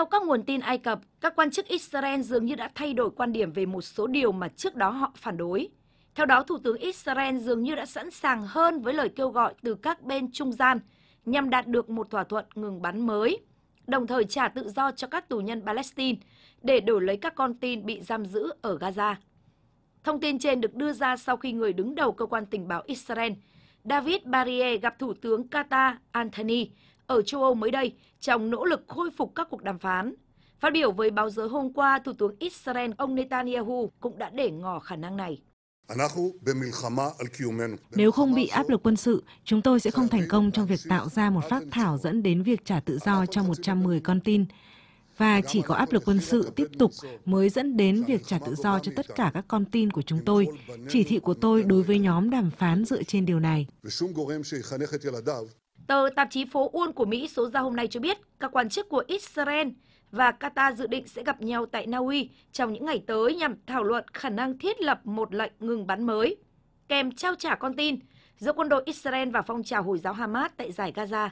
Theo các nguồn tin Ai Cập, các quan chức Israel dường như đã thay đổi quan điểm về một số điều mà trước đó họ phản đối. Theo đó, Thủ tướng Israel dường như đã sẵn sàng hơn với lời kêu gọi từ các bên trung gian nhằm đạt được một thỏa thuận ngừng bắn mới, đồng thời trả tự do cho các tù nhân Palestine để đổi lấy các con tin bị giam giữ ở Gaza. Thông tin trên được đưa ra sau khi người đứng đầu cơ quan tình báo Israel, David Barrier gặp Thủ tướng Qatar Anthony ở châu Âu mới đây trong nỗ lực khôi phục các cuộc đàm phán. Phát biểu với báo giới hôm qua, Thủ tướng Israel ông Netanyahu cũng đã để ngỏ khả năng này. Nếu không bị áp lực quân sự, chúng tôi sẽ không thành công trong việc tạo ra một phác thảo dẫn đến việc trả tự do cho 110 con tin. Và chỉ có áp lực quân sự tiếp tục mới dẫn đến việc trả tự do cho tất cả các con tin của chúng tôi. Chỉ thị của tôi đối với nhóm đàm phán dựa trên điều này. Tờ tạp chí Phố Uôn của Mỹ số ra hôm nay cho biết các quan chức của Israel và Qatar dự định sẽ gặp nhau tại Na Uy trong những ngày tới nhằm thảo luận khả năng thiết lập một lệnh ngừng bắn mới, kèm trao trả con tin giữa quân đội Israel và phong trào Hồi giáo Hamas tại giải Gaza.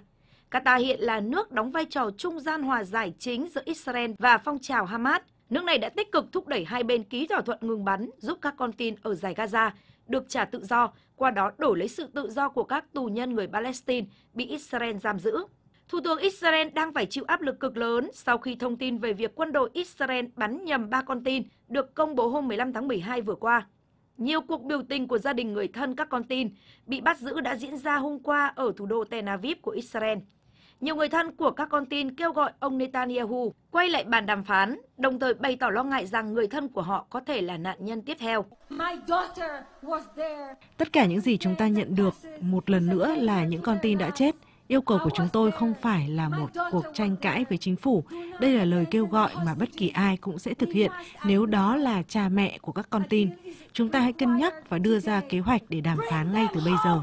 Qatar hiện là nước đóng vai trò trung gian hòa giải chính giữa Israel và phong trào Hamas. Nước này đã tích cực thúc đẩy hai bên ký thỏa thuận ngừng bắn giúp các con tin ở giải Gaza được trả tự do, qua đó đổi lấy sự tự do của các tù nhân người Palestine bị Israel giam giữ. Thủ tướng Israel đang phải chịu áp lực cực lớn sau khi thông tin về việc quân đội Israel bắn nhầm ba con tin được công bố hôm 15 tháng 12 vừa qua. Nhiều cuộc biểu tình của gia đình người thân các con tin bị bắt giữ đã diễn ra hôm qua ở thủ đô Tel Aviv của Israel nhiều người thân của các con tin kêu gọi ông Netanyahu quay lại bàn đàm phán, đồng thời bày tỏ lo ngại rằng người thân của họ có thể là nạn nhân tiếp theo. Tất cả những gì chúng ta nhận được một lần nữa là những con tin đã chết. Yêu cầu của chúng tôi không phải là một cuộc tranh cãi với chính phủ. Đây là lời kêu gọi mà bất kỳ ai cũng sẽ thực hiện nếu đó là cha mẹ của các con tin. Chúng ta hãy cân nhắc và đưa ra kế hoạch để đàm phán ngay từ bây giờ.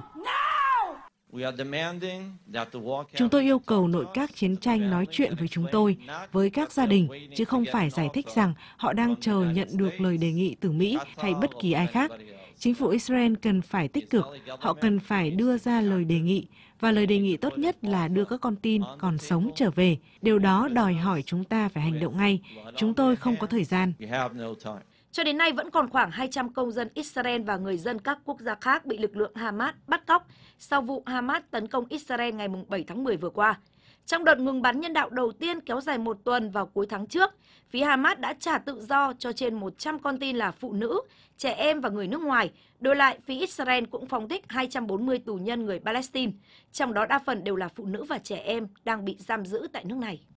Chúng tôi yêu cầu nội các chiến tranh nói chuyện với chúng tôi, với các gia đình, chứ không phải giải thích rằng họ đang chờ nhận được lời đề nghị từ Mỹ hay bất kỳ ai khác. Chính phủ Israel cần phải tích cực, họ cần phải đưa ra lời đề nghị, và lời đề nghị tốt nhất là đưa các con tin còn sống trở về. Điều đó đòi hỏi chúng ta phải hành động ngay. Chúng tôi không có thời gian. Cho đến nay vẫn còn khoảng 200 công dân Israel và người dân các quốc gia khác bị lực lượng Hamas bắt cóc sau vụ Hamas tấn công Israel ngày 7 tháng 10 vừa qua. Trong đợt ngừng bắn nhân đạo đầu tiên kéo dài một tuần vào cuối tháng trước, phía Hamas đã trả tự do cho trên 100 con tin là phụ nữ, trẻ em và người nước ngoài. Đổi lại, phía Israel cũng phóng thích 240 tù nhân người Palestine, trong đó đa phần đều là phụ nữ và trẻ em đang bị giam giữ tại nước này.